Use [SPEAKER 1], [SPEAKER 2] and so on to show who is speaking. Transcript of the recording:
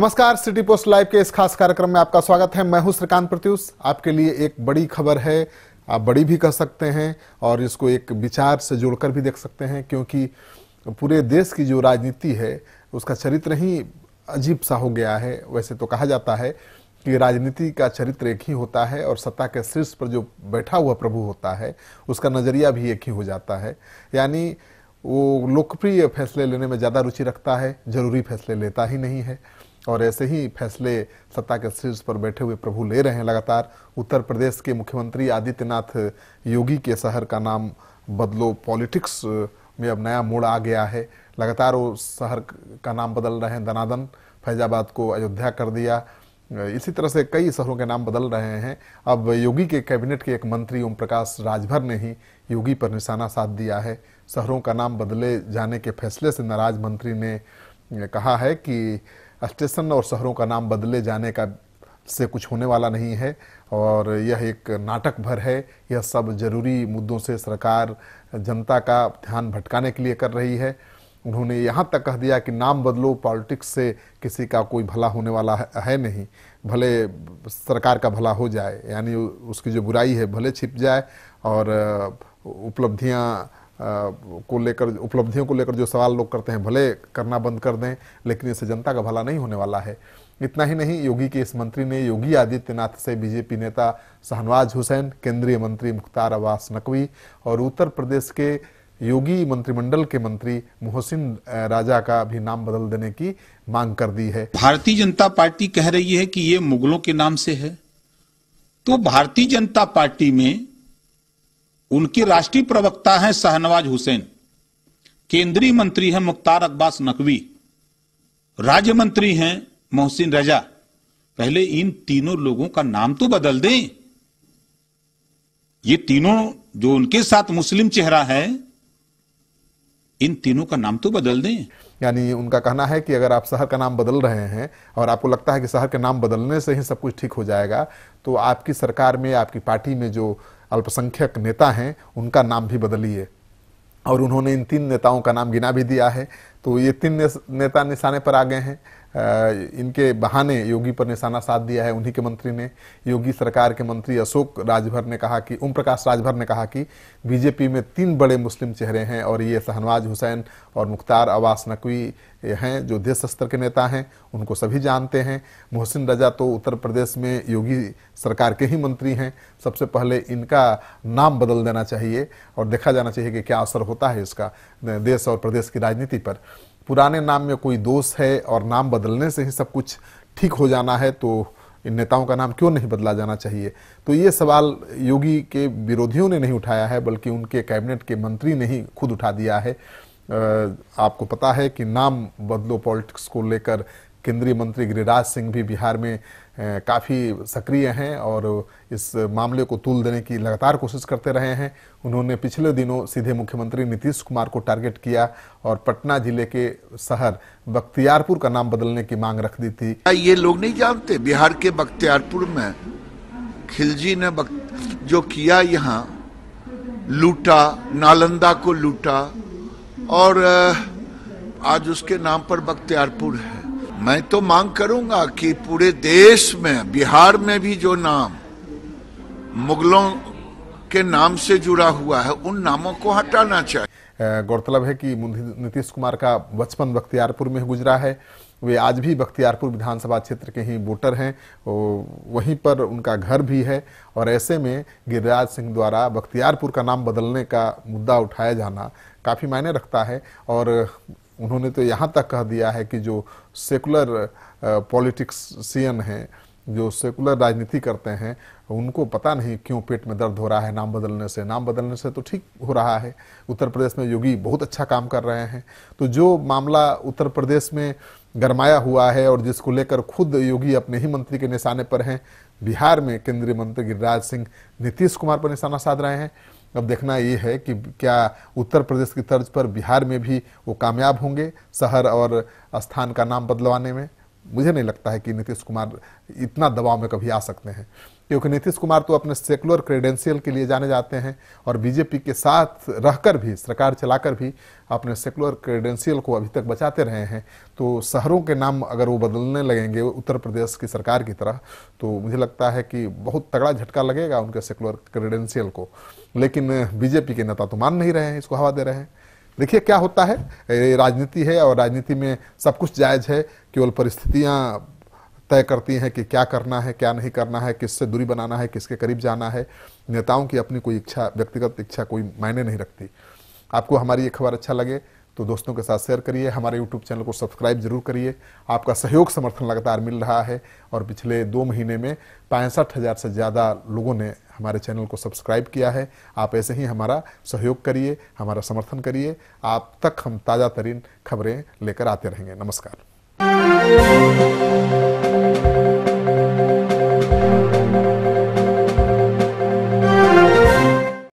[SPEAKER 1] नमस्कार city post live के इस खास कार्यक्रम में आपका स्वागत है मैं हूं श्रीकांत प्रत्युष आपके लिए एक बड़ी खबर है आप बड़ी भी कह सकते हैं और इसको एक विचार से जोड़कर भी देख सकते हैं क्योंकि पूरे देश की जो राजनीति है उसका चरित्र ही अजीब सा हो गया है वैसे तो कहा जाता है कि राजनीति का चरित्र एक ही होता है और सत्ता के शीर्ष पर जो बैठा हुआ प्रभु होता है उसका नज़रिया भी एक ही हो जाता है यानी वो लोकप्रिय फैसले लेने में ज़्यादा रुचि रखता है ज़रूरी फैसले लेता ही नहीं है और ऐसे ही फैसले सत्ता के शीर्ष पर बैठे हुए प्रभु ले रहे हैं लगातार उत्तर प्रदेश के मुख्यमंत्री आदित्यनाथ योगी के शहर का नाम बदलो पॉलिटिक्स में अब नया मोड़ आ गया है लगातार वो शहर का नाम बदल रहे हैं दनादन फैजाबाद को अयोध्या कर दिया इसी तरह से कई शहरों के नाम बदल रहे हैं अब योगी के कैबिनेट के एक मंत्री ओम प्रकाश राजभर ने ही योगी पर निशाना साध दिया है शहरों का नाम बदले जाने के फैसले से नाराज मंत्री ने कहा है कि स्टेशन और शहरों का नाम बदले जाने का से कुछ होने वाला नहीं है और यह एक नाटक भर है यह सब जरूरी मुद्दों से सरकार जनता का ध्यान भटकाने के लिए कर रही है उन्होंने यहाँ तक कह दिया कि नाम बदलो पॉलिटिक्स से किसी का कोई भला होने वाला है नहीं भले सरकार का भला हो जाए यानी उसकी जो बुराई है भले छिप जाए और उपलब्धियाँ को लेकर उपलब्धियों को लेकर जो सवाल लोग करते हैं भले करना बंद कर दें लेकिन इससे जनता का भला नहीं होने वाला है इतना ही नहीं योगी के इस मंत्री ने योगी आदित्यनाथ से बीजेपी नेता शाहनवाज हुसैन केंद्रीय मंत्री मुख्तार अब्बास नकवी और उत्तर प्रदेश के योगी मंत्रिमंडल के मंत्री मोहसिन राजा का भी नाम बदल देने की मांग कर दी है भारतीय जनता पार्टी कह रही है कि ये मुगलों के नाम से है तो भारतीय जनता पार्टी में उनकी राष्ट्रीय प्रवक्ता हैं शाहनवाज हुसैन केंद्रीय मंत्री हैं मुख्तार अब्बास नकवी राज्य मंत्री हैं मोहसिन रजा पहले इन तीनों लोगों का नाम तो बदल दें ये तीनों जो उनके साथ मुस्लिम चेहरा है इन तीनों का नाम तो बदल दें यानी उनका कहना है कि अगर आप शहर का नाम बदल रहे हैं और आपको लगता है कि शहर का नाम बदलने से ही सब कुछ ठीक हो जाएगा तो आपकी सरकार में आपकी पार्टी में जो अल्पसंख्यक नेता हैं उनका नाम भी बदलिए और उन्होंने इन तीन नेताओं का नाम गिना भी दिया है तो ये तीन नेता निशाने पर आ गए हैं इनके बहाने योगी पर निशाना साध दिया है उन्हीं के मंत्री ने योगी सरकार के मंत्री अशोक राजभर ने कहा कि ओम प्रकाश राजभर ने कहा कि बीजेपी में तीन बड़े मुस्लिम चेहरे हैं और ये शहनवाज हुसैन और मुख्तार अब्बास नकवी हैं जो देश स्तर के नेता हैं उनको सभी जानते हैं मोहसिन रजा तो उत्तर प्रदेश में योगी सरकार के ही मंत्री हैं सबसे पहले इनका नाम बदल देना चाहिए और देखा जाना चाहिए कि क्या असर होता है इसका देश और प्रदेश की राजनीति पर पुराने नाम में कोई दोष है और नाम बदलने से ही सब कुछ ठीक हो जाना है तो इन नेताओं का नाम क्यों नहीं बदला जाना चाहिए तो ये सवाल योगी के विरोधियों ने नहीं उठाया है बल्कि उनके कैबिनेट के मंत्री ने ही खुद उठा दिया है आपको पता है कि नाम बदलो पॉलिटिक्स को लेकर केंद्रीय मंत्री गिरिराज सिंह भी बिहार में काफ़ी सक्रिय हैं और इस मामले को तूल देने की लगातार कोशिश करते रहे हैं उन्होंने पिछले दिनों सीधे मुख्यमंत्री नीतीश कुमार को टारगेट किया और पटना जिले के शहर बख्तियारपुर का नाम बदलने की मांग रख दी थी ये लोग नहीं जानते बिहार के बख्तियारपुर में खिलजी ने बक... जो किया यहाँ लूटा नालंदा को लूटा और आज उसके नाम पर बख्तियारपुर है मैं तो मांग करूंगा कि पूरे देश में बिहार में भी जो नाम मुगलों के नाम से जुड़ा हुआ है उन नामों को हटाना चाहिए गौरतलब है कि नीतीश कुमार का बचपन बख्तियारपुर में गुजरा है वे आज भी बख्तियारपुर विधानसभा क्षेत्र के ही वोटर हैं वहीं पर उनका घर भी है और ऐसे में गिरिराज सिंह द्वारा बख्तियारपुर का नाम बदलने का मुद्दा उठाया जाना काफ़ी मायने रखता है और उन्होंने तो यहाँ तक कह दिया है कि जो सेकुलर पॉलिटिक्सियन हैं जो सेकुलर राजनीति करते हैं उनको पता नहीं क्यों पेट में दर्द हो रहा है नाम बदलने से नाम बदलने से तो ठीक हो रहा है उत्तर प्रदेश में योगी बहुत अच्छा काम कर रहे हैं तो जो मामला उत्तर प्रदेश में गरमाया हुआ है और जिसको लेकर खुद योगी अपने ही मंत्री के निशाने पर हैं बिहार में केंद्रीय मंत्री गिरिराज सिंह नीतीश कुमार पर निशाना साध रहे हैं अब देखना ये है कि क्या उत्तर प्रदेश की तर्ज पर बिहार में भी वो कामयाब होंगे शहर और स्थान का नाम बदलवाने में मुझे नहीं लगता है कि नीतीश कुमार इतना दबाव में कभी आ सकते हैं क्योंकि नीतीश कुमार तो अपने सेकुलर क्रेडेंशियल के लिए जाने जाते हैं और बीजेपी के साथ रहकर भी सरकार चलाकर भी अपने सेकुलर क्रेडेंशियल को अभी तक बचाते रहे हैं तो शहरों के नाम अगर वो बदलने लगेंगे उत्तर प्रदेश की सरकार की तरह तो मुझे लगता है कि बहुत तगड़ा झटका लगेगा उनके सेकुलर क्रेडेंशियल को लेकिन बीजेपी के नेता तो मान नहीं रहे हैं इसको हवा दे रहे हैं देखिए क्या होता है राजनीति है और राजनीति में सब कुछ जायज़ है केवल परिस्थितियाँ तय करती हैं कि क्या करना है क्या नहीं करना है किससे दूरी बनाना है किसके करीब जाना है नेताओं की अपनी कोई इच्छा व्यक्तिगत इच्छा कोई मायने नहीं रखती आपको हमारी ये खबर अच्छा लगे तो दोस्तों के साथ शेयर करिए हमारे यूट्यूब चैनल को सब्सक्राइब जरूर करिए आपका सहयोग समर्थन लगातार मिल रहा है और पिछले दो महीने में पैंसठ हज़ार से ज़्यादा लोगों ने हमारे चैनल को सब्सक्राइब किया है आप ऐसे ही हमारा सहयोग करिए हमारा समर्थन करिए आप तक हम ताज़ा तरीन खबरें लेकर आते रहेंगे नमस्कार